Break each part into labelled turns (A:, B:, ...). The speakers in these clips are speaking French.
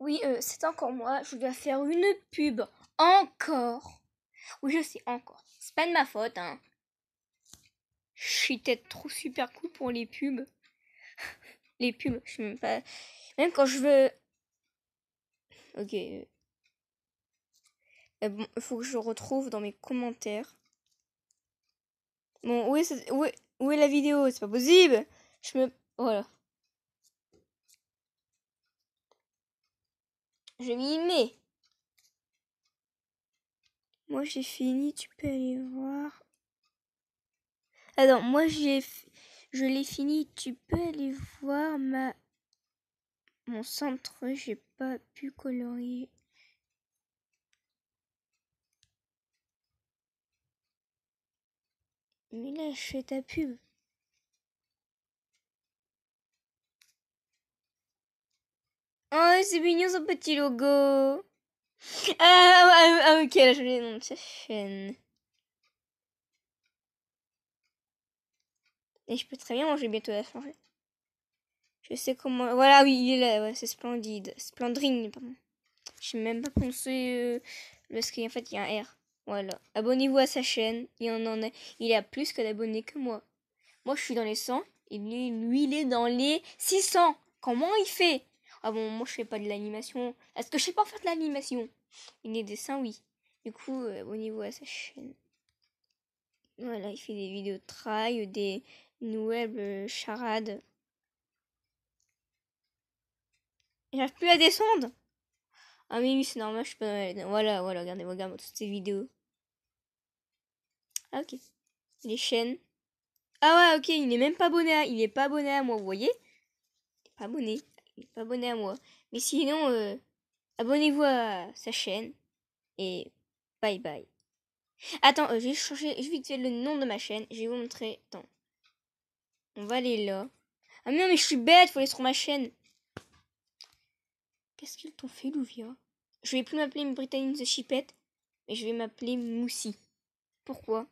A: Oui, euh, c'est encore moi. Je dois faire une pub. Encore. Oui, je sais, encore. C'est pas de ma faute, hein. Je suis peut-être trop super cool pour les pubs. les pubs, je sais même pas. Même quand je veux. Ok. Euh, il faut que je retrouve dans mes commentaires. Bon, oui est, Où est la vidéo C'est pas possible Je me. Voilà. Je m'y mets. Moi j'ai fini, tu peux aller voir. Alors moi j'ai je l'ai fini, tu peux aller voir ma mon centre, j'ai pas pu colorier. Mais là, je fais ta pub. Oh, c'est mignon son petit logo. Ah, ah, ah ok, là vais le nom de sa chaîne. Et je peux très bien manger bientôt la changer. Je sais comment... Voilà, oui, il est là, c'est splendide. Splendrine, pardon. Je sais même pas pensé... Euh, parce qu'en fait, il y a un R. Voilà. Abonnez-vous à sa chaîne. Il en, en a... Il a plus que d'abonnés que moi. Moi, je suis dans les 100. Et lui, lui, il est dans les 600. Comment il fait ah bon, moi je fais pas de l'animation. Est-ce que je sais pas faire de l'animation Il est dessin oui. Du coup, euh, au niveau de à sa chaîne. Voilà, il fait des vidéos de trail, des nouvelles euh, charades. J'arrive plus à descendre Ah mais oui, c'est normal, je peux... Voilà, voilà, regardez, regardez toutes ces vidéos. Ah ok. Les chaînes. Ah ouais, ok, il n'est même pas abonné Il est pas abonné à moi, vous voyez Il n'est pas abonné abonné à moi. Mais sinon, euh, abonnez-vous à sa chaîne. Et bye bye. Attends, euh, je vais changer, je vais le nom de ma chaîne. Je vais vous montrer. Attends. On va aller là. Ah non, mais je suis bête, faut aller sur ma chaîne. Qu'est-ce qu'ils t'ont fait, Louvia Je vais plus m'appeler Britannique the Chipette, mais je vais m'appeler Moussy. Pourquoi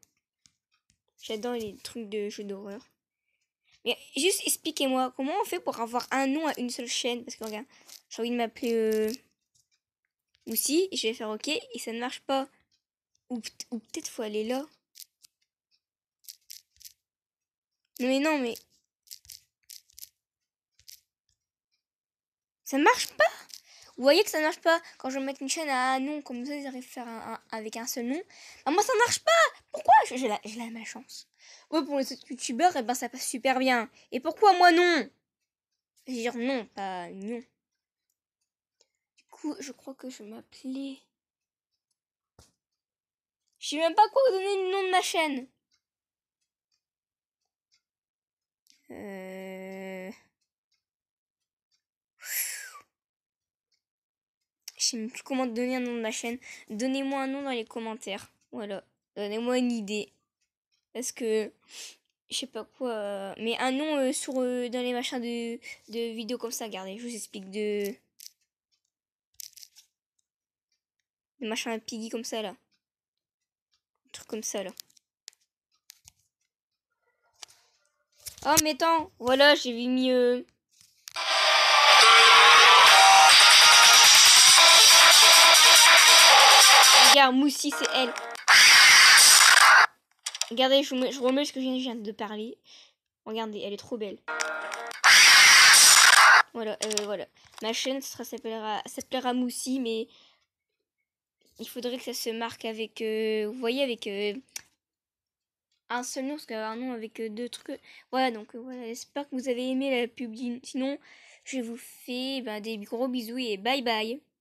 A: J'adore les trucs de jeux d'horreur. Mais juste expliquez-moi, comment on fait pour avoir un nom à une seule chaîne Parce que regarde, j'ai envie de m'appeler euh, je vais faire OK, et ça ne marche pas. Ou, peut-être faut aller là. mais non, mais... Ça marche pas vous voyez que ça marche pas quand je vais mettre une chaîne à un nom comme ça, j'arrive à faire un, avec un seul nom. Ah moi, ça marche pas pourquoi j'ai la, la, ma chance Ouais, pour les autres youtubeurs, eh ben, ça passe super bien. Et pourquoi moi non Je veux dire non, pas non. Du coup, je crois que je vais m'appelais... Je sais même pas quoi donner le nom de ma chaîne. Euh... Je sais même plus comment donner un nom de ma chaîne. Donnez-moi un nom dans les commentaires. Voilà. Donnez-moi une idée. Parce que. Je sais pas quoi. Euh, mais un nom euh, sur, euh, dans les machins de, de vidéos comme ça. Regardez, je vous explique de. Des machins piggy comme ça là. Un truc comme ça là. Oh, mais attends. Voilà, j'ai mis. Regarde, Moussi, c'est elle. Regardez, je, je remets ce que je viens de parler. Regardez, elle est trop belle. Voilà, euh, voilà. Ma chaîne s'appellera s'appellera Moussi, mais il faudrait que ça se marque avec, euh, vous voyez, avec euh, un seul nom, parce qu'il un nom avec deux trucs. Voilà, donc voilà. J'espère que vous avez aimé la pub. Sinon, je vous fais ben, des gros bisous et bye bye.